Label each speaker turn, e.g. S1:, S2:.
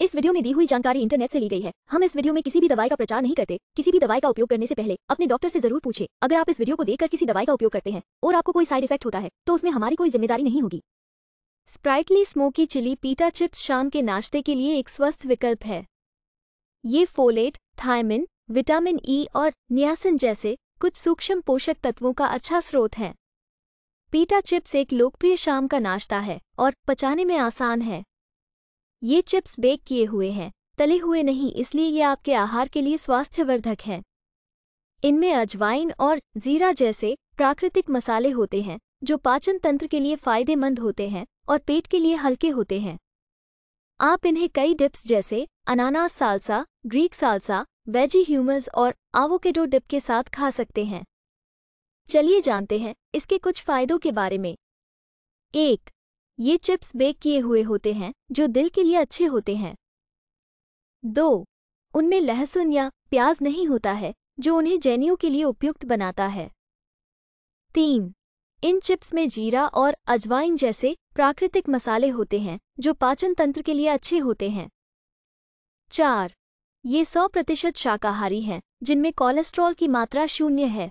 S1: इस वीडियो में दी हुई जानकारी इंटरनेट से ली गई है हम इस वीडियो में किसी भी दवाई का प्रचार नहीं करते किसी भी दवाई का उपयोग करने से पहले अपने डॉक्टर से जरूर पूछे अगर आप इस वीडियो को देखकर किसी दवाई का उपयोग करते हैं और आपको कोई साइड इफेक्ट होता है तो उसमें हमारी कोई जिम्मेदारी नहीं होगी sprightly smoky chilli pita chips शाम के नाश्ते के लिए एक स्वस्थ विकल्प है ये folate thiamine vitamin E e और नियासिन जैसे कुछ सूक्ष्म पोषक तत्वों का अच्छा स्रोत है पीटा चिप्स एक लोकप्रिय शाम का नाश्ता है और पचाने में आसान है ये चिप्स बेक किए हुए हैं तले हुए नहीं इसलिए ये आपके आहार के लिए स्वास्थ्यवर्धक हैं इनमें अजवाइन और जीरा जैसे प्राकृतिक मसाले होते हैं जो पाचन तंत्र के लिए फायदेमंद होते हैं और पेट के लिए हल्के होते हैं आप इन्हें कई डिप्स जैसे अनानास salsa Greek salsa veggie hummus और आवोकेडो डिप के साथ खा सकते हैं चलिए जानते हैं इसके कुछ फायदों के बारे में एक ये चिप्स बेक किए हुए होते हैं जो दिल के लिए अच्छे होते हैं दो उनमें लहसुन या प्याज नहीं होता है जो उन्हें जैनियों के लिए उपयुक्त बनाता है तीन इन चिप्स में जीरा और अजवाइन जैसे प्राकृतिक मसाले होते हैं जो पाचन तंत्र के लिए अच्छे होते हैं चार ये सौ प्रतिशत शाकाहारी हैं जिनमें कोलेस्ट्रॉल की मात्रा शून्य है